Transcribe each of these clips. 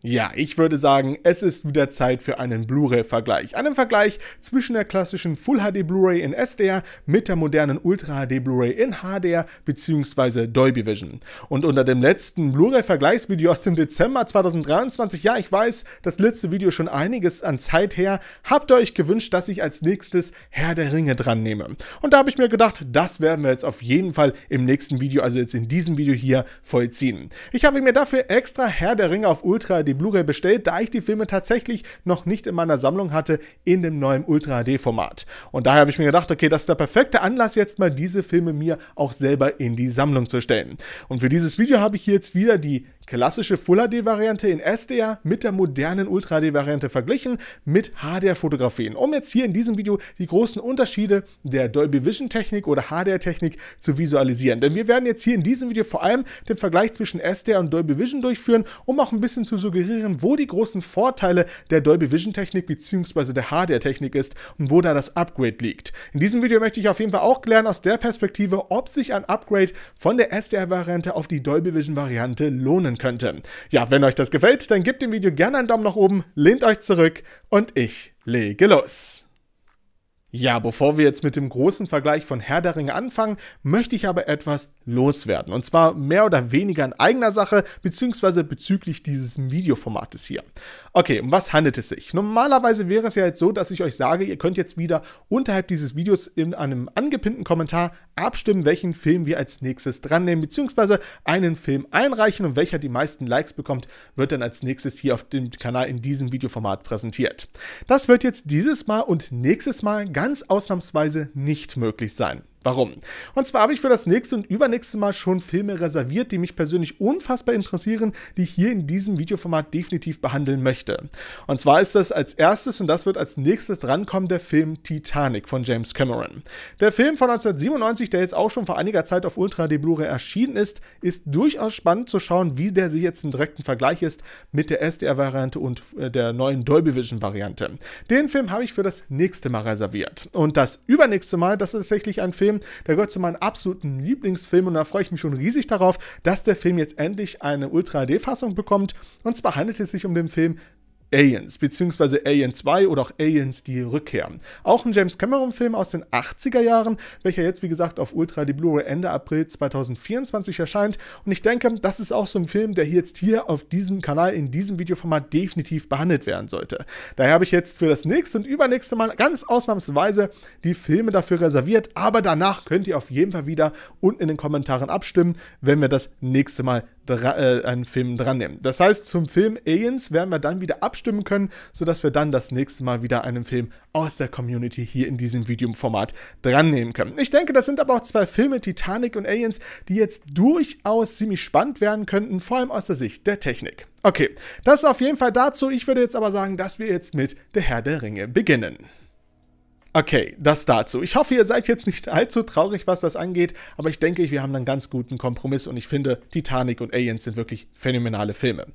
Ja, ich würde sagen, es ist wieder Zeit für einen Blu-ray-Vergleich. Einen Vergleich zwischen der klassischen Full HD Blu-ray in SDR mit der modernen Ultra HD Blu-ray in HDR bzw. Dolby Vision. Und unter dem letzten Blu-ray-Vergleichsvideo aus dem Dezember 2023, ja, ich weiß, das letzte Video schon einiges an Zeit her, habt ihr euch gewünscht, dass ich als nächstes Herr der Ringe dran nehme. Und da habe ich mir gedacht, das werden wir jetzt auf jeden Fall im nächsten Video, also jetzt in diesem Video hier, vollziehen. Ich habe mir dafür extra Herr der Ringe auf Ultra HD die Blu-ray bestellt, da ich die Filme tatsächlich noch nicht in meiner Sammlung hatte, in dem neuen Ultra HD-Format. Und daher habe ich mir gedacht, okay, das ist der perfekte Anlass, jetzt mal diese Filme mir auch selber in die Sammlung zu stellen. Und für dieses Video habe ich hier jetzt wieder die klassische Full HD-Variante in SDR mit der modernen Ultra HD-Variante verglichen mit HDR-Fotografien, um jetzt hier in diesem Video die großen Unterschiede der Dolby Vision Technik oder HDR-Technik zu visualisieren. Denn wir werden jetzt hier in diesem Video vor allem den Vergleich zwischen SDR und Dolby Vision durchführen, um auch ein bisschen zu suggerieren, suggerieren, wo die großen Vorteile der Dolby Vision Technik bzw. der HDR Technik ist und wo da das Upgrade liegt. In diesem Video möchte ich auf jeden Fall auch klären aus der Perspektive, ob sich ein Upgrade von der SDR-Variante auf die Dolby Vision Variante lohnen könnte. Ja, wenn euch das gefällt, dann gebt dem Video gerne einen Daumen nach oben, lehnt euch zurück und ich lege los. Ja, bevor wir jetzt mit dem großen Vergleich von Herr der Ringe anfangen, möchte ich aber etwas loswerden. Und zwar mehr oder weniger in eigener Sache, beziehungsweise bezüglich dieses Videoformates hier. Okay, um was handelt es sich? Normalerweise wäre es ja jetzt so, dass ich euch sage, ihr könnt jetzt wieder unterhalb dieses Videos in einem angepinnten Kommentar abstimmen, welchen Film wir als nächstes dran nehmen, beziehungsweise einen Film einreichen und welcher die meisten Likes bekommt, wird dann als nächstes hier auf dem Kanal in diesem Videoformat präsentiert. Das wird jetzt dieses Mal und nächstes Mal ganz ausnahmsweise nicht möglich sein. Warum? Und zwar habe ich für das nächste und übernächste Mal schon Filme reserviert, die mich persönlich unfassbar interessieren, die ich hier in diesem Videoformat definitiv behandeln möchte. Und zwar ist das als erstes, und das wird als nächstes drankommen, der Film Titanic von James Cameron. Der Film von 1997, der jetzt auch schon vor einiger Zeit auf Ultra D Blu-ray erschienen ist, ist durchaus spannend zu schauen, wie der sich jetzt im direkten Vergleich ist mit der SDR-Variante und äh, der neuen Dolby Vision-Variante. Den Film habe ich für das nächste Mal reserviert. Und das übernächste Mal, das ist tatsächlich ein Film, der gehört zu meinen absoluten Lieblingsfilmen und da freue ich mich schon riesig darauf, dass der Film jetzt endlich eine Ultra-HD-Fassung bekommt. Und zwar handelt es sich um den Film Aliens, beziehungsweise Alien 2 oder auch Aliens, die Rückkehr. Auch ein James Cameron-Film aus den 80er Jahren, welcher jetzt, wie gesagt, auf Ultra die Blu-ray Ende April 2024 erscheint. Und ich denke, das ist auch so ein Film, der jetzt hier auf diesem Kanal in diesem Videoformat definitiv behandelt werden sollte. Daher habe ich jetzt für das nächste und übernächste Mal ganz ausnahmsweise die Filme dafür reserviert, aber danach könnt ihr auf jeden Fall wieder unten in den Kommentaren abstimmen, wenn wir das nächste Mal äh, einen Film dran nehmen. Das heißt, zum Film Aliens werden wir dann wieder abstimmen können, sodass wir dann das nächste Mal wieder einen Film aus der Community hier in diesem Videoformat dran nehmen können. Ich denke, das sind aber auch zwei Filme, Titanic und Aliens, die jetzt durchaus ziemlich spannend werden könnten, vor allem aus der Sicht der Technik. Okay, das ist auf jeden Fall dazu. Ich würde jetzt aber sagen, dass wir jetzt mit Der Herr der Ringe beginnen. Okay, das dazu. Ich hoffe, ihr seid jetzt nicht allzu traurig, was das angeht, aber ich denke, wir haben einen ganz guten Kompromiss und ich finde, Titanic und Aliens sind wirklich phänomenale Filme.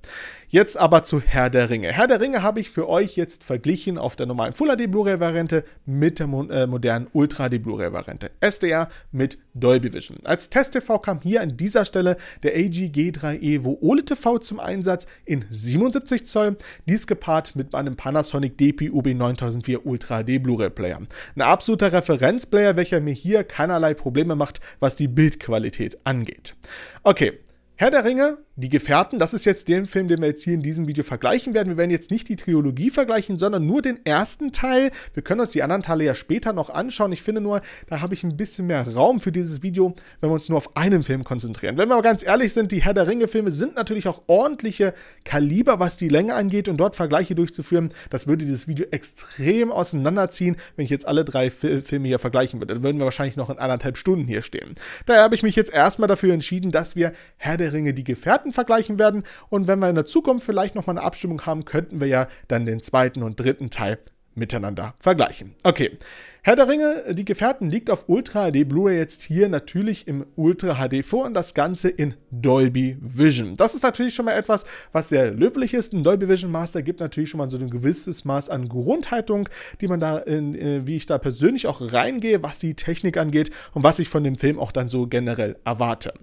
Jetzt aber zu Herr der Ringe. Herr der Ringe habe ich für euch jetzt verglichen auf der normalen Full HD Blu-ray-Variante mit der äh, modernen Ultra HD Blu-ray-Variante. SDR mit Dolby Vision. Als Test-TV kam hier an dieser Stelle der AG-G3E Voole TV zum Einsatz in 77 Zoll, dies gepaart mit meinem Panasonic DP UB9004 Ultra HD Blu-ray Player. Ein absoluter Referenzplayer, welcher mir hier keinerlei Probleme macht, was die Bildqualität angeht. Okay, Herr der Ringe die Gefährten, das ist jetzt der Film, den wir jetzt hier in diesem Video vergleichen werden. Wir werden jetzt nicht die Trilogie vergleichen, sondern nur den ersten Teil. Wir können uns die anderen Teile ja später noch anschauen. Ich finde nur, da habe ich ein bisschen mehr Raum für dieses Video, wenn wir uns nur auf einen Film konzentrieren. Wenn wir aber ganz ehrlich sind, die Herr der Ringe-Filme sind natürlich auch ordentliche Kaliber, was die Länge angeht und dort Vergleiche durchzuführen. Das würde dieses Video extrem auseinanderziehen, wenn ich jetzt alle drei Filme hier vergleichen würde. Dann würden wir wahrscheinlich noch in anderthalb Stunden hier stehen. Daher habe ich mich jetzt erstmal dafür entschieden, dass wir Herr der Ringe die Gefährten Kandidaten vergleichen werden. Und wenn wir in der Zukunft vielleicht nochmal eine Abstimmung haben, könnten wir ja dann den zweiten und dritten Teil miteinander vergleichen. Okay, Herr der Ringe, die Gefährten liegt auf Ultra HD Blu-ray jetzt hier natürlich im Ultra HD vor und das Ganze in Dolby Vision. Das ist natürlich schon mal etwas, was sehr löblich ist. Ein Dolby Vision Master gibt natürlich schon mal so ein gewisses Maß an Grundhaltung, die man da, in, äh, wie ich da persönlich auch reingehe, was die Technik angeht und was ich von dem Film auch dann so generell erwarte.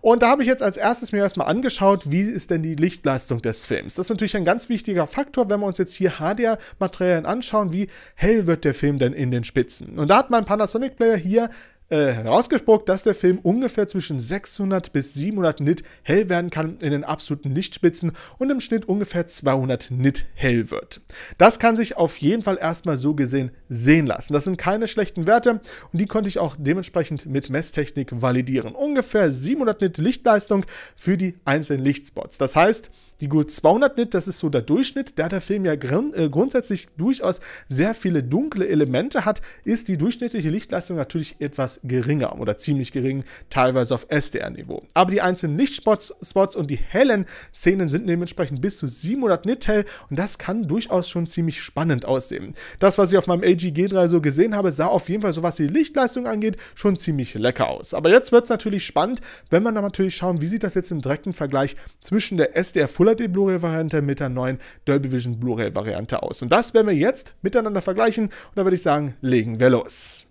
Und da habe ich jetzt als erstes mir erstmal angeschaut, wie ist denn die Lichtleistung des Films. Das ist natürlich ein ganz wichtiger Faktor, wenn wir uns jetzt hier HDR-Materialien anschauen, wie hell wird der Film denn in den Spitzen unterstützen. Und da hat mein Panasonic Player hier äh, herausgespuckt, dass der Film ungefähr zwischen 600 bis 700 Nit hell werden kann in den absoluten Lichtspitzen und im Schnitt ungefähr 200 Nit hell wird. Das kann sich auf jeden Fall erstmal so gesehen sehen lassen. Das sind keine schlechten Werte und die konnte ich auch dementsprechend mit Messtechnik validieren. Ungefähr 700 Nit Lichtleistung für die einzelnen Lichtspots. Das heißt, die Gut 200 Nit, das ist so der Durchschnitt, da der Film ja grund äh, grundsätzlich durchaus sehr viele dunkle Elemente hat, ist die durchschnittliche Lichtleistung natürlich etwas geringer oder ziemlich gering, teilweise auf SDR-Niveau. Aber die einzelnen Lichtspots Spots und die hellen Szenen sind dementsprechend bis zu 700 Nit hell und das kann durchaus schon ziemlich spannend aussehen. Das, was ich auf meinem AG-G3 so gesehen habe, sah auf jeden Fall, so was die Lichtleistung angeht, schon ziemlich lecker aus. Aber jetzt wird es natürlich spannend, wenn man dann natürlich schauen, wie sieht das jetzt im direkten Vergleich zwischen der SDR Full Full HD Blu-ray-Variante mit der neuen Dolby Vision Blu-ray-Variante aus. Und das werden wir jetzt miteinander vergleichen und da würde ich sagen, legen wir los.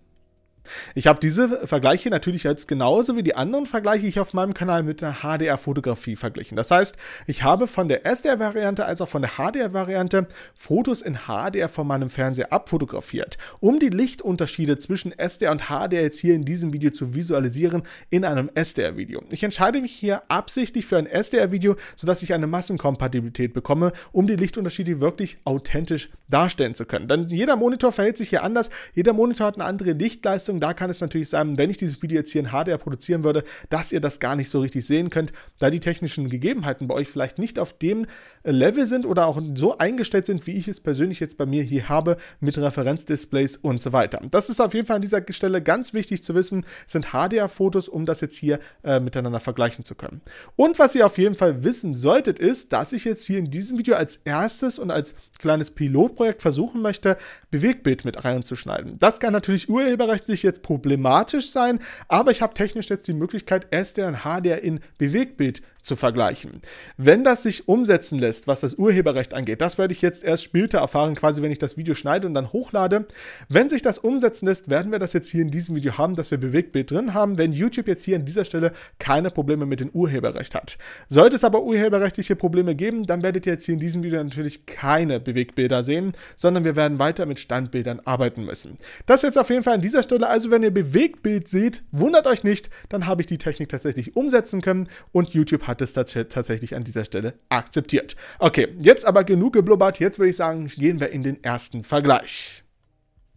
Ich habe diese Vergleiche natürlich jetzt genauso wie die anderen Vergleiche hier auf meinem Kanal mit der HDR-Fotografie verglichen. Das heißt, ich habe von der SDR-Variante als auch von der HDR-Variante Fotos in HDR von meinem Fernseher abfotografiert. Um die Lichtunterschiede zwischen SDR und HDR jetzt hier in diesem Video zu visualisieren in einem SDR-Video. Ich entscheide mich hier absichtlich für ein SDR-Video, sodass ich eine Massenkompatibilität bekomme, um die Lichtunterschiede wirklich authentisch darstellen zu können. Denn jeder Monitor verhält sich hier anders, jeder Monitor hat eine andere Lichtleistung, Auflösung. Da kann es natürlich sein, wenn ich dieses Video jetzt hier in HDR produzieren würde, dass ihr das gar nicht so richtig sehen könnt, da die technischen Gegebenheiten bei euch vielleicht nicht auf dem äh, Level sind oder auch so eingestellt sind, wie ich es persönlich jetzt bei mir hier habe, mit Referenzdisplays und so weiter. Das ist auf jeden Fall an dieser Stelle ganz wichtig zu wissen, sind HDR-Fotos, um das jetzt hier äh, miteinander vergleichen zu können. Und was ihr auf jeden Fall wissen solltet, ist, dass ich jetzt hier in diesem Video als erstes und als kleines Pilotprojekt versuchen möchte, Bewegtbild mit reinzuschneiden. Das kann natürlich urheberrechtlich jetzt problematisch sein, aber ich habe technisch jetzt die Möglichkeit, SDNH, der in Bewegtbild zu vergleichen. Wenn das sich umsetzen lässt, was das Urheberrecht angeht, das werde ich jetzt erst später erfahren, quasi wenn ich das Video schneide und dann hochlade. Wenn sich das umsetzen lässt, werden wir das jetzt hier in diesem Video haben, dass wir Bewegtbild drin haben, wenn YouTube jetzt hier an dieser Stelle keine Probleme mit dem Urheberrecht hat. Sollte es aber urheberrechtliche Probleme geben, dann werdet ihr jetzt hier in diesem Video natürlich keine Bewegtbilder sehen, sondern wir werden weiter mit Standbildern arbeiten müssen. Das jetzt auf jeden Fall an dieser Stelle. Also wenn ihr Bewegtbild seht, wundert euch nicht, dann habe ich die Technik tatsächlich umsetzen können und YouTube hat hat es tats tatsächlich an dieser Stelle akzeptiert. Okay, jetzt aber genug geblubbert. Jetzt würde ich sagen, gehen wir in den ersten Vergleich.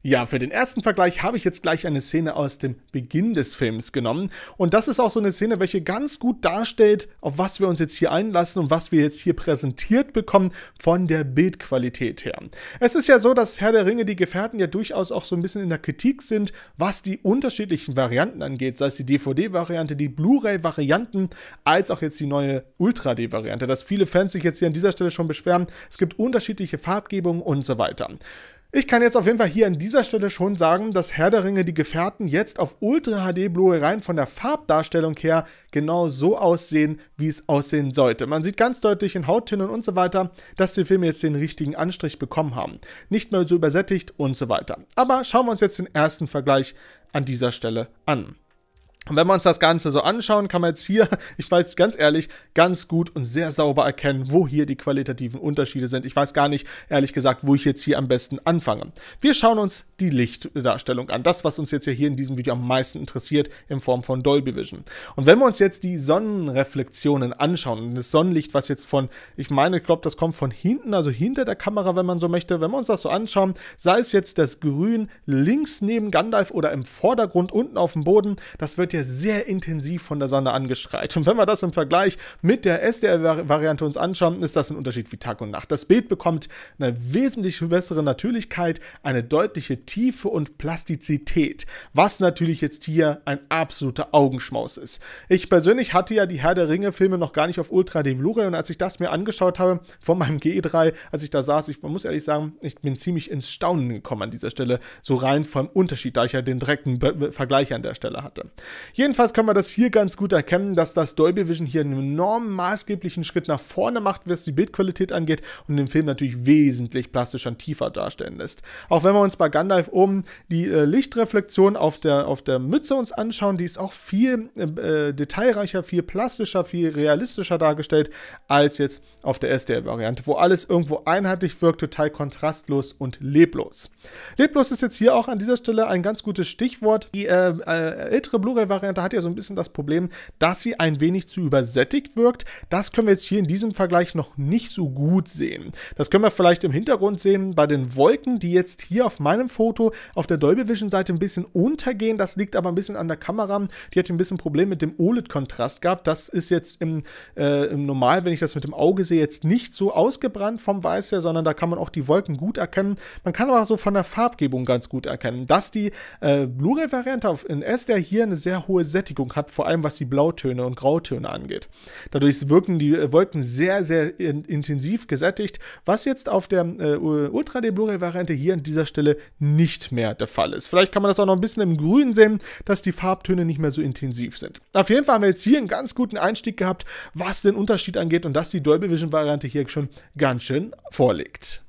Ja, für den ersten Vergleich habe ich jetzt gleich eine Szene aus dem Beginn des Films genommen. Und das ist auch so eine Szene, welche ganz gut darstellt, auf was wir uns jetzt hier einlassen und was wir jetzt hier präsentiert bekommen von der Bildqualität her. Es ist ja so, dass Herr der Ringe, die Gefährten ja durchaus auch so ein bisschen in der Kritik sind, was die unterschiedlichen Varianten angeht, sei es die DVD-Variante, die Blu-ray-Varianten, als auch jetzt die neue Ultra-D-Variante, dass viele Fans sich jetzt hier an dieser Stelle schon beschweren, es gibt unterschiedliche Farbgebungen und so weiter. Ich kann jetzt auf jeden Fall hier an dieser Stelle schon sagen, dass Herr der Ringe die Gefährten jetzt auf Ultra HD blue rein von der Farbdarstellung her genau so aussehen, wie es aussehen sollte. Man sieht ganz deutlich in Hauttönen und so weiter, dass die Filme jetzt den richtigen Anstrich bekommen haben. Nicht mehr so übersättigt und so weiter. Aber schauen wir uns jetzt den ersten Vergleich an dieser Stelle an. Und wenn wir uns das Ganze so anschauen, kann man jetzt hier, ich weiß ganz ehrlich, ganz gut und sehr sauber erkennen, wo hier die qualitativen Unterschiede sind. Ich weiß gar nicht, ehrlich gesagt, wo ich jetzt hier am besten anfange. Wir schauen uns die Lichtdarstellung an. Das, was uns jetzt hier in diesem Video am meisten interessiert, in Form von Dolby Vision. Und wenn wir uns jetzt die Sonnenreflexionen anschauen das Sonnenlicht, was jetzt von, ich meine, ich glaube, das kommt von hinten, also hinter der Kamera, wenn man so möchte, wenn wir uns das so anschauen, sei es jetzt das Grün links neben Gandalf oder im Vordergrund unten auf dem Boden, das wird jetzt ja sehr intensiv von der Sonne angestrahlt. Und wenn wir das im Vergleich mit der SDR-Variante uns anschauen, ist das ein Unterschied wie Tag und Nacht. Das Bild bekommt eine wesentlich bessere Natürlichkeit, eine deutliche Tiefe und Plastizität, was natürlich jetzt hier ein absoluter Augenschmaus ist. Ich persönlich hatte ja die Herr der Ringe-Filme noch gar nicht auf Ultra D Blu-ray und als ich das mir angeschaut habe von meinem GE3, als ich da saß, ich muss ehrlich sagen, ich bin ziemlich ins Staunen gekommen an dieser Stelle, so rein vom Unterschied, da ich ja den direkten Vergleich an der Stelle hatte. Jedenfalls können wir das hier ganz gut erkennen, dass das Dolby Vision hier einen enormen maßgeblichen Schritt nach vorne macht, was die Bildqualität angeht und den Film natürlich wesentlich plastischer und tiefer darstellen lässt. Auch wenn wir uns bei Gandalf oben die äh, Lichtreflexion auf der, auf der Mütze uns anschauen, die ist auch viel äh, äh detailreicher, viel plastischer, viel realistischer dargestellt als jetzt auf der SDL-Variante, wo alles irgendwo einheitlich wirkt, total kontrastlos und leblos. Leblos ist jetzt hier auch an dieser Stelle ein ganz gutes Stichwort. Die äh, äh ältere Blu-ray Variante hat ja so ein bisschen das Problem, dass sie ein wenig zu übersättigt wirkt. Das können wir jetzt hier in diesem Vergleich noch nicht so gut sehen. Das können wir vielleicht im Hintergrund sehen bei den Wolken, die jetzt hier auf meinem Foto auf der Dolby Vision Seite ein bisschen untergehen. Das liegt aber ein bisschen an der Kamera. Die hat ein bisschen Problem mit dem OLED-Kontrast gehabt. Das ist jetzt im, äh, im Normal, wenn ich das mit dem Auge sehe, jetzt nicht so ausgebrannt vom Weiß her, sondern da kann man auch die Wolken gut erkennen. Man kann aber so von der Farbgebung ganz gut erkennen, dass die äh, Blu-ray-Variante in S, der hier eine sehr sehr hohe Sättigung hat, vor allem was die Blautöne und Grautöne angeht. Dadurch wirken die äh, Wolken sehr, sehr in, intensiv gesättigt, was jetzt auf der äh, Ultra-D Blu-ray-Variante hier an dieser Stelle nicht mehr der Fall ist. Vielleicht kann man das auch noch ein bisschen im Grün sehen, dass die Farbtöne nicht mehr so intensiv sind. Auf jeden Fall haben wir jetzt hier einen ganz guten Einstieg gehabt, was den Unterschied angeht und dass die Dolby Vision-Variante hier schon ganz schön vorliegt.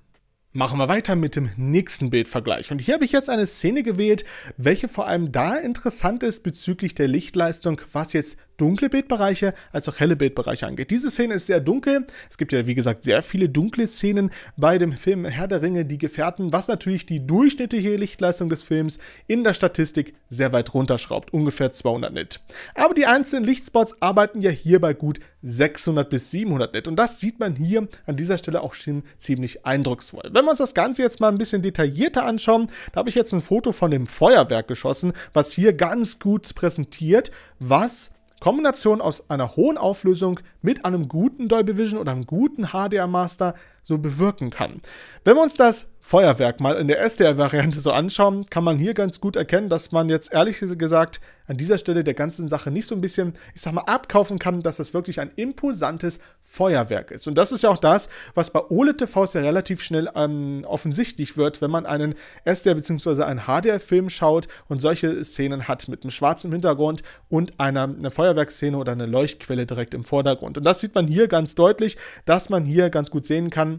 Machen wir weiter mit dem nächsten Bildvergleich. Und hier habe ich jetzt eine Szene gewählt, welche vor allem da interessant ist bezüglich der Lichtleistung, was jetzt dunkle Bildbereiche als auch helle Bildbereiche angeht. Diese Szene ist sehr dunkel. Es gibt ja, wie gesagt, sehr viele dunkle Szenen bei dem Film Herr der Ringe, die Gefährten, was natürlich die durchschnittliche Lichtleistung des Films in der Statistik sehr weit runterschraubt, ungefähr 200 Nit. Aber die einzelnen Lichtspots arbeiten ja hier bei gut 600 bis 700 Nit und das sieht man hier an dieser Stelle auch schon ziemlich eindrucksvoll. Wenn wir uns das Ganze jetzt mal ein bisschen detaillierter anschauen, da habe ich jetzt ein Foto von dem Feuerwerk geschossen, was hier ganz gut präsentiert, was Kombination aus einer hohen Auflösung mit einem guten Dolby Vision oder einem guten HDR Master so bewirken kann. Wenn wir uns das Feuerwerk mal in der SDR-Variante so anschauen, kann man hier ganz gut erkennen, dass man jetzt ehrlich gesagt an dieser Stelle der ganzen Sache nicht so ein bisschen, ich sag mal, abkaufen kann, dass das wirklich ein imposantes Feuerwerk ist. Und das ist ja auch das, was bei OLED-TVs ja relativ schnell ähm, offensichtlich wird, wenn man einen SDR- bzw. einen HDR-Film schaut und solche Szenen hat mit einem schwarzen Hintergrund und einer, einer Feuerwerksszene oder einer Leuchtquelle direkt im Vordergrund. Und das sieht man hier ganz deutlich, dass man hier ganz gut sehen kann,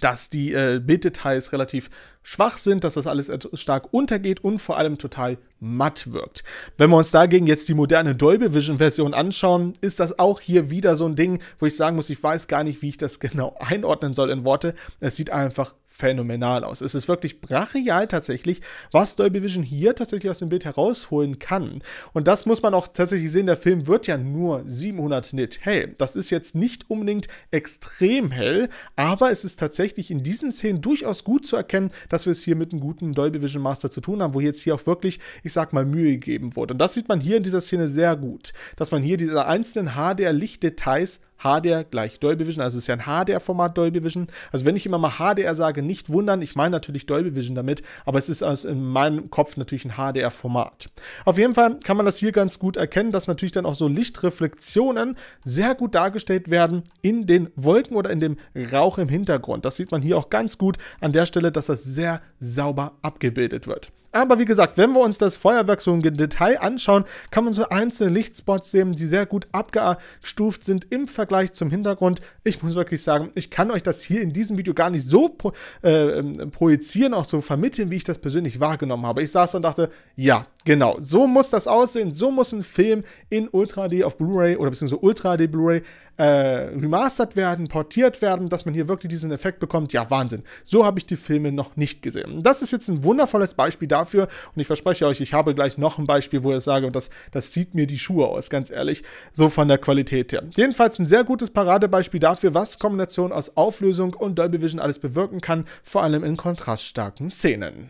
dass die äh, Bilddetails relativ schwach sind, dass das alles stark untergeht und vor allem total matt wirkt. Wenn wir uns dagegen jetzt die moderne Dolby Vision Version anschauen, ist das auch hier wieder so ein Ding, wo ich sagen muss, ich weiß gar nicht, wie ich das genau einordnen soll in Worte. Es sieht einfach phänomenal aus. Es ist wirklich brachial tatsächlich, was Dolby Vision hier tatsächlich aus dem Bild herausholen kann. Und das muss man auch tatsächlich sehen, der Film wird ja nur 700 Nit hell. Das ist jetzt nicht unbedingt extrem hell, aber es ist tatsächlich in diesen Szenen durchaus gut zu erkennen, dass wir es hier mit einem guten Dolby Vision Master zu tun haben, wo jetzt hier auch wirklich, ich sag mal, Mühe gegeben wurde. Und das sieht man hier in dieser Szene sehr gut, dass man hier diese einzelnen HDR-Lichtdetails HDR gleich Dolby Vision, also es ist ja ein HDR-Format Dolby Vision. Also wenn ich immer mal HDR sage, nicht wundern, ich meine natürlich Dolby Vision damit, aber es ist also in meinem Kopf natürlich ein HDR-Format. Auf jeden Fall kann man das hier ganz gut erkennen, dass natürlich dann auch so Lichtreflektionen sehr gut dargestellt werden in den Wolken oder in dem Rauch im Hintergrund. Das sieht man hier auch ganz gut an der Stelle, dass das sehr sauber abgebildet wird. Aber wie gesagt, wenn wir uns das Feuerwerk so im Detail anschauen, kann man so einzelne Lichtspots sehen, die sehr gut abgestuft sind im Vergleich zum Hintergrund. Ich muss wirklich sagen, ich kann euch das hier in diesem Video gar nicht so pro, äh, ähm, projizieren, auch so vermitteln, wie ich das persönlich wahrgenommen habe. Ich saß dann und dachte, ja, genau, so muss das aussehen, so muss ein Film in Ultra D auf Blu-ray oder beziehungsweise Ultra D Blu-ray äh, remastert werden, portiert werden, dass man hier wirklich diesen Effekt bekommt. Ja, Wahnsinn. So habe ich die Filme noch nicht gesehen. Das ist jetzt ein wundervolles Beispiel dafür und ich verspreche euch, ich habe gleich noch ein Beispiel, wo ich sage, und das, das sieht mir die Schuhe aus, ganz ehrlich, so von der Qualität her. Jedenfalls ein sehr gutes Paradebeispiel dafür, was Kombination aus Auflösung und Dolby Vision alles bewirken kann, vor allem in kontraststarken Szenen.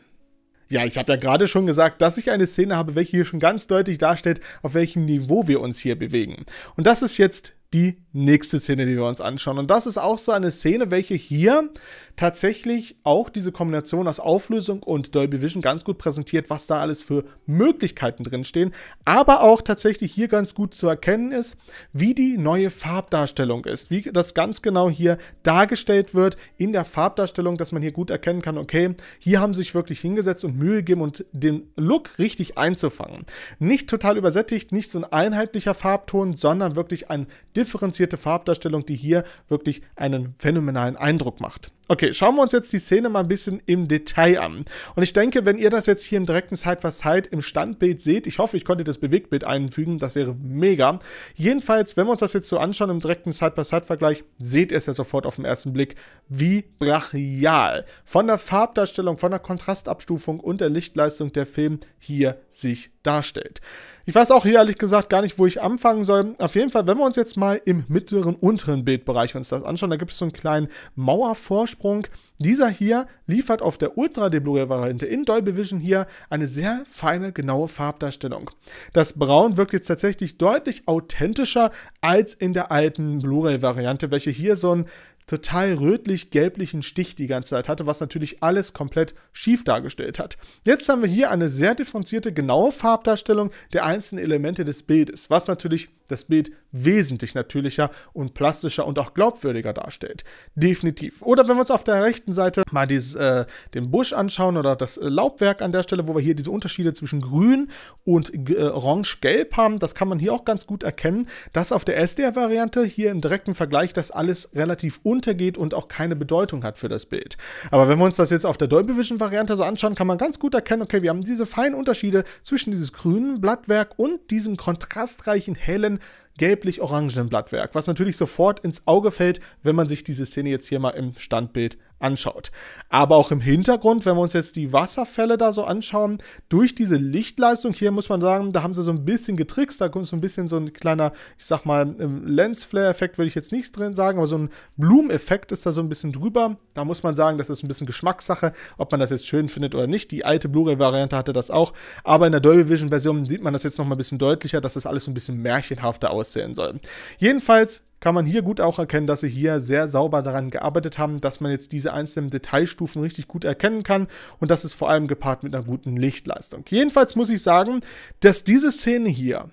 Ja, ich habe ja gerade schon gesagt, dass ich eine Szene habe, welche hier schon ganz deutlich darstellt, auf welchem Niveau wir uns hier bewegen. Und das ist jetzt die nächste Szene, die wir uns anschauen. Und das ist auch so eine Szene, welche hier tatsächlich auch diese Kombination aus Auflösung und Dolby Vision ganz gut präsentiert, was da alles für Möglichkeiten drinstehen. Aber auch tatsächlich hier ganz gut zu erkennen ist, wie die neue Farbdarstellung ist, wie das ganz genau hier dargestellt wird in der Farbdarstellung, dass man hier gut erkennen kann, okay, hier haben sie sich wirklich hingesetzt und Mühe gegeben und den Look richtig einzufangen. Nicht total übersättigt, nicht so ein einheitlicher Farbton, sondern wirklich ein differenzierte Farbdarstellung, die hier wirklich einen phänomenalen Eindruck macht. Okay, schauen wir uns jetzt die Szene mal ein bisschen im Detail an. Und ich denke, wenn ihr das jetzt hier im direkten Side by Side im Standbild seht, ich hoffe, ich konnte das Bewegtbild einfügen, das wäre mega. Jedenfalls, wenn wir uns das jetzt so anschauen im direkten Side by Side Vergleich, seht ihr es ja sofort auf den ersten Blick, wie brachial von der Farbdarstellung, von der Kontrastabstufung und der Lichtleistung der Film hier sich darstellt. Ich weiß auch hier ehrlich gesagt gar nicht, wo ich anfangen soll. Auf jeden Fall, wenn wir uns jetzt mal im mittleren, unteren Bildbereich uns das anschauen, da gibt es so einen kleinen Mauervorsprung Sprung. Dieser hier liefert auf der Ultra D Blu-ray Variante in Dolby Vision hier eine sehr feine, genaue Farbdarstellung. Das Braun wirkt jetzt tatsächlich deutlich authentischer als in der alten Blu-ray Variante, welche hier so ein total rötlich-gelblichen Stich die ganze Zeit hatte, was natürlich alles komplett schief dargestellt hat. Jetzt haben wir hier eine sehr differenzierte, genaue Farbdarstellung der einzelnen Elemente des Bildes, was natürlich das Bild wesentlich natürlicher und plastischer und auch glaubwürdiger darstellt. Definitiv. Oder wenn wir uns auf der rechten Seite mal dieses, äh, den Busch anschauen oder das äh, Laubwerk an der Stelle, wo wir hier diese Unterschiede zwischen grün und äh, orange-gelb haben, das kann man hier auch ganz gut erkennen, dass auf der SDR-Variante hier im direkten Vergleich das alles relativ untergeht und auch keine Bedeutung hat für das Bild. Aber wenn wir uns das jetzt auf der Dolby Vision-Variante so anschauen, kann man ganz gut erkennen, okay, wir haben diese feinen Unterschiede zwischen dieses grünen Blattwerk und diesem kontrastreichen, hellen, gelblich-orangenen Blattwerk, was natürlich sofort ins Auge fällt, wenn man sich diese Szene jetzt hier mal im Standbild anschaut. Aber auch im Hintergrund, wenn wir uns jetzt die Wasserfälle da so anschauen, durch diese Lichtleistung hier muss man sagen, da haben sie so ein bisschen getrickst, da kommt so ein bisschen so ein kleiner, ich sag mal, ähm, Lensflare-Effekt würde ich jetzt nichts drin sagen, aber so ein Blumeffekt ist da so ein bisschen drüber. Da muss man sagen, das ist ein bisschen Geschmackssache, ob man das jetzt schön findet oder nicht. Die alte Blu-ray-Variante hatte das auch, aber in der Dolby Vision-Version sieht man das jetzt noch mal ein bisschen deutlicher, dass das alles so ein bisschen märchenhafter aussehen soll. Jedenfalls kann man hier gut auch erkennen, dass sie hier sehr sauber daran gearbeitet haben, dass man jetzt diese einzelnen Detailstufen richtig gut erkennen kann und das ist vor allem gepaart mit einer guten Lichtleistung. Jedenfalls muss ich sagen, dass diese Szene hier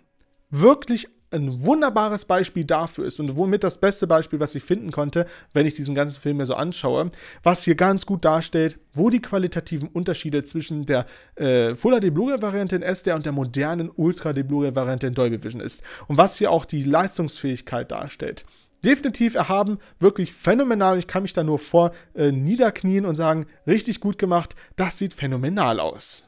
wirklich ein wunderbares Beispiel dafür ist und womit das beste Beispiel, was ich finden konnte, wenn ich diesen ganzen Film mir so anschaue, was hier ganz gut darstellt, wo die qualitativen Unterschiede zwischen der äh, Full HD Blu-ray-Variante in SDR und der modernen Ultra HD Blu-ray-Variante in Dolby Vision ist und was hier auch die Leistungsfähigkeit darstellt. Definitiv erhaben, wirklich phänomenal. Ich kann mich da nur vor äh, niederknien und sagen, richtig gut gemacht, das sieht phänomenal aus.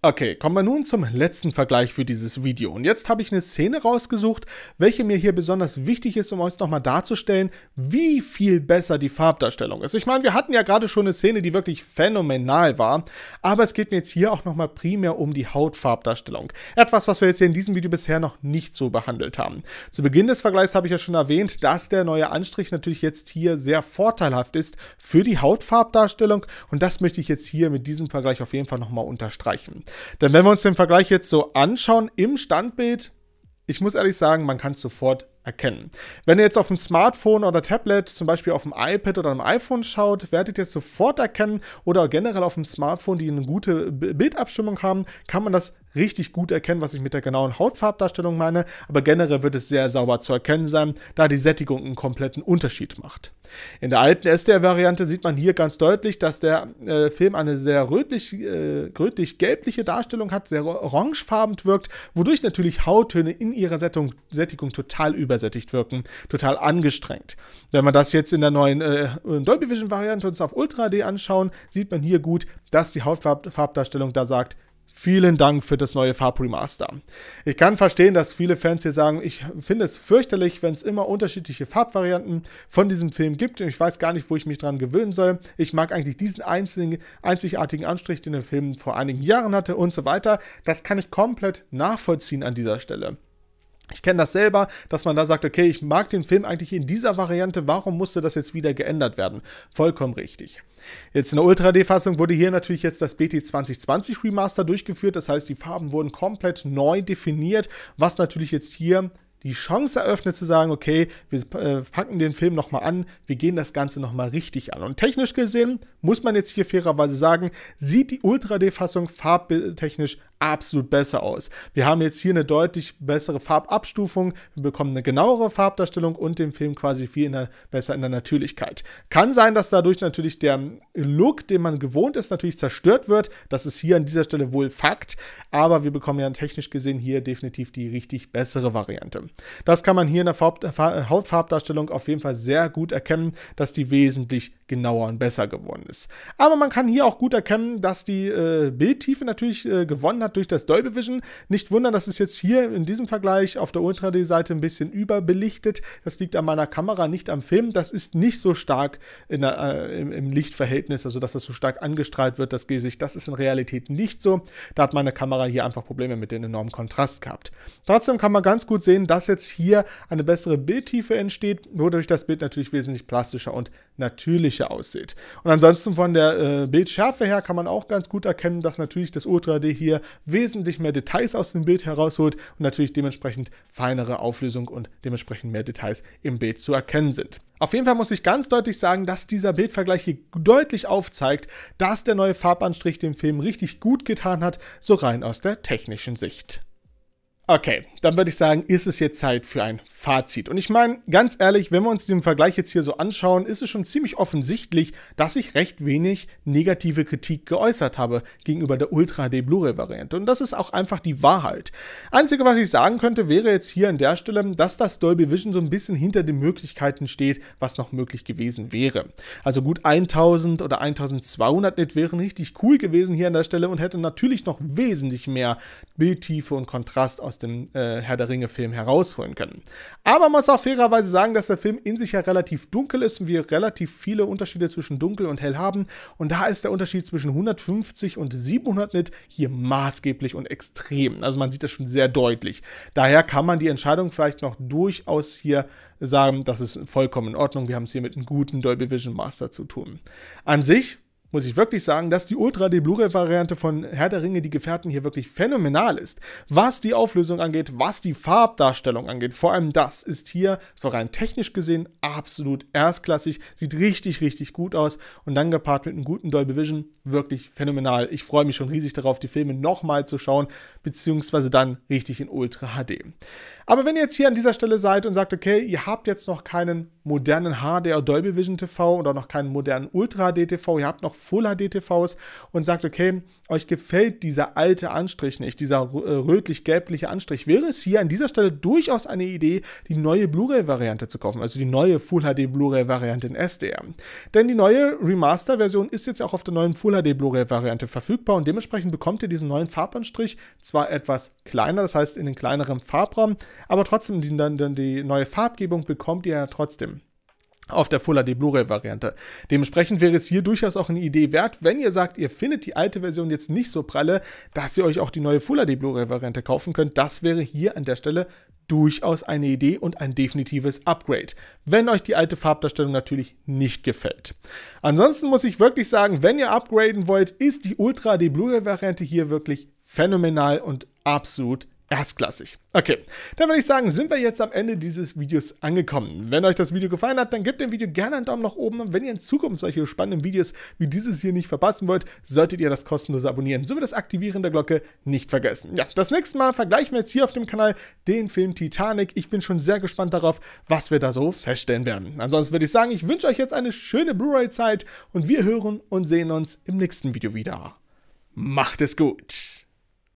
Okay, kommen wir nun zum letzten Vergleich für dieses Video. Und jetzt habe ich eine Szene rausgesucht, welche mir hier besonders wichtig ist, um euch nochmal darzustellen, wie viel besser die Farbdarstellung ist. Ich meine, wir hatten ja gerade schon eine Szene, die wirklich phänomenal war, aber es geht mir jetzt hier auch nochmal primär um die Hautfarbdarstellung. Etwas, was wir jetzt hier in diesem Video bisher noch nicht so behandelt haben. Zu Beginn des Vergleichs habe ich ja schon erwähnt, dass der neue Anstrich natürlich jetzt hier sehr vorteilhaft ist für die Hautfarbdarstellung und das möchte ich jetzt hier mit diesem Vergleich auf jeden Fall nochmal unterstreichen. Denn wenn wir uns den Vergleich jetzt so anschauen im Standbild, ich muss ehrlich sagen, man kann es sofort erkennen. Wenn ihr jetzt auf dem Smartphone oder Tablet, zum Beispiel auf dem iPad oder dem iPhone schaut, werdet ihr es sofort erkennen oder generell auf dem Smartphone, die eine gute Bildabstimmung haben, kann man das richtig gut erkennen, was ich mit der genauen Hautfarbdarstellung meine, aber generell wird es sehr sauber zu erkennen sein, da die Sättigung einen kompletten Unterschied macht. In der alten SDR-Variante sieht man hier ganz deutlich, dass der äh, Film eine sehr rötlich, äh, rötlich-gelbliche Darstellung hat, sehr orangefarbend wirkt, wodurch natürlich Hauttöne in ihrer Sättigung, Sättigung total übersättigt wirken, total angestrengt. Wenn wir das jetzt in der neuen äh, Dolby Vision-Variante uns auf Ultra HD anschauen, sieht man hier gut, dass die Hautfarbdarstellung da sagt, Vielen Dank für das neue Farbremaster. Ich kann verstehen, dass viele Fans hier sagen, ich finde es fürchterlich, wenn es immer unterschiedliche Farbvarianten von diesem Film gibt und ich weiß gar nicht, wo ich mich dran gewöhnen soll. Ich mag eigentlich diesen einzigen, einzigartigen Anstrich, den der Film vor einigen Jahren hatte und so weiter. Das kann ich komplett nachvollziehen an dieser Stelle. Ich kenne das selber, dass man da sagt, okay, ich mag den Film eigentlich in dieser Variante, warum musste das jetzt wieder geändert werden? Vollkommen richtig. Jetzt in der Ultra-D-Fassung wurde hier natürlich jetzt das BT 2020 Remaster durchgeführt, das heißt, die Farben wurden komplett neu definiert, was natürlich jetzt hier die Chance eröffnet zu sagen, okay, wir äh, packen den Film nochmal an, wir gehen das Ganze nochmal richtig an. Und technisch gesehen muss man jetzt hier fairerweise sagen, sieht die Ultra-D-Fassung farbtechnisch absolut besser aus. Wir haben jetzt hier eine deutlich bessere Farbabstufung, wir bekommen eine genauere Farbdarstellung und den Film quasi viel in der, besser in der Natürlichkeit. Kann sein, dass dadurch natürlich der Look, den man gewohnt ist, natürlich zerstört wird. Das ist hier an dieser Stelle wohl Fakt, aber wir bekommen ja technisch gesehen hier definitiv die richtig bessere Variante. Das kann man hier in der Hautfarbdarstellung auf jeden Fall sehr gut erkennen, dass die wesentlich genauer und besser geworden ist. Aber man kann hier auch gut erkennen, dass die äh, Bildtiefe natürlich äh, gewonnen hat durch das Dolby Vision. Nicht wundern, dass es jetzt hier in diesem Vergleich auf der Ultra D-Seite ein bisschen überbelichtet. Das liegt an meiner Kamera, nicht am Film. Das ist nicht so stark der, äh, im, im, Lichtverhältnis, also dass das so stark angestrahlt wird, das Gesicht. Das ist in Realität nicht so. Da hat meine Kamera hier einfach Probleme mit dem enormen Kontrast gehabt. Trotzdem kann man ganz gut sehen, dass jetzt hier eine bessere Bildtiefe entsteht, wodurch das Bild natürlich wesentlich plastischer und natürlicher aussieht. Und ansonsten von der äh, Bildschärfe her kann man auch ganz gut erkennen, dass natürlich das Ultra D hier wesentlich mehr Details aus dem Bild herausholt und natürlich dementsprechend feinere Auflösung und dementsprechend mehr Details im Bild zu erkennen sind. Auf jeden Fall muss ich ganz deutlich sagen, dass dieser Bildvergleich hier deutlich aufzeigt, dass der neue Farbanstrich dem Film richtig gut getan hat, so rein aus der technischen Sicht. Okay, dann würde ich sagen, ist es jetzt Zeit für ein Fazit. Und ich meine, ganz ehrlich, wenn wir uns den Vergleich jetzt hier so anschauen, ist es schon ziemlich offensichtlich, dass ich recht wenig negative Kritik geäußert habe gegenüber der Ultra HD Blu-ray-Variante. Und das ist auch einfach die Wahrheit. Einzige, was ich sagen könnte, wäre jetzt hier an der Stelle, dass das Dolby Vision so ein bisschen hinter den Möglichkeiten steht, was noch möglich gewesen wäre. Also gut 1000 oder 1200 Nit wären richtig cool gewesen hier an der Stelle und hätte natürlich noch wesentlich mehr Bildtiefe und Kontrast aus dem äh, Herr der Ringe-Film herausholen können. Aber man muss auch fairerweise sagen, dass der Film in sich ja relativ dunkel ist und wir relativ viele Unterschiede zwischen dunkel und hell haben. Und da ist der Unterschied zwischen 150 und 700 Nit hier maßgeblich und extrem. Also man sieht das schon sehr deutlich. Daher kann man die Entscheidung vielleicht noch durchaus hier sagen, das ist vollkommen in Ordnung. Wir haben es hier mit einem guten Dolby Vision Master zu tun. An sich muss ich wirklich sagen, dass die Ultra, D Blu-ray-Variante von Herr der Ringe, die Gefährten hier wirklich phänomenal ist. Was die Auflösung angeht, was die Farbdarstellung angeht, vor allem das ist hier, so rein technisch gesehen, absolut erstklassig, sieht richtig, richtig gut aus und dann gepaart mit einem guten Dolby Vision, wirklich phänomenal. Ich freue mich schon riesig darauf, die Filme nochmal zu schauen, beziehungsweise dann richtig in Ultra HD. Aber wenn ihr jetzt hier an dieser Stelle seid und sagt, okay, ihr habt jetzt noch keinen modernen HDR Dolby Vision TV oder noch keinen modernen Ultra HD TV, ihr habt noch Full HD TVs und sagt, okay, euch gefällt dieser alte Anstrich nicht, dieser äh, rötlich-gelbliche Anstrich, wäre es hier an dieser Stelle durchaus eine Idee, die neue Blu-ray-Variante zu kaufen, also die neue Full HD Blu-ray-Variante in SDR. Denn die neue Remaster-Version ist jetzt auch auf der neuen Full HD Blu-ray-Variante verfügbar und dementsprechend bekommt ihr diesen neuen Farbanstrich zwar etwas kleiner, das heißt in den kleineren Farbraum, aber trotzdem die, die neue Farbgebung bekommt ihr ja trotzdem auf der Full HD Blu-ray-Variante. Dementsprechend wäre es hier durchaus auch eine Idee wert, wenn ihr sagt, ihr findet die alte Version jetzt nicht so pralle, dass ihr euch auch die neue Full HD Blu-ray-Variante kaufen könnt. Das wäre hier an der Stelle durchaus eine Idee und ein definitives Upgrade, wenn euch die alte Farbdarstellung natürlich nicht gefällt. Ansonsten muss ich wirklich sagen, wenn ihr upgraden wollt, ist die Ultra HD Blu-ray-Variante hier wirklich phänomenal und absolut Erstklassig. Okay, dann würde ich sagen, sind wir jetzt am Ende dieses Videos angekommen. Wenn euch das Video gefallen hat, dann gebt dem Video gerne einen Daumen nach oben. Und wenn ihr in Zukunft solche spannenden Videos wie dieses hier nicht verpassen wollt, solltet ihr das kostenlose Abonnieren sowie das Aktivieren der Glocke nicht vergessen. Ja, das nächste Mal vergleichen wir jetzt hier auf dem Kanal den Film Titanic. Ich bin schon sehr gespannt darauf, was wir da so feststellen werden. Ansonsten würde ich sagen, ich wünsche euch jetzt eine schöne Blu-ray-Zeit und wir hören und sehen uns im nächsten Video wieder. Macht es gut!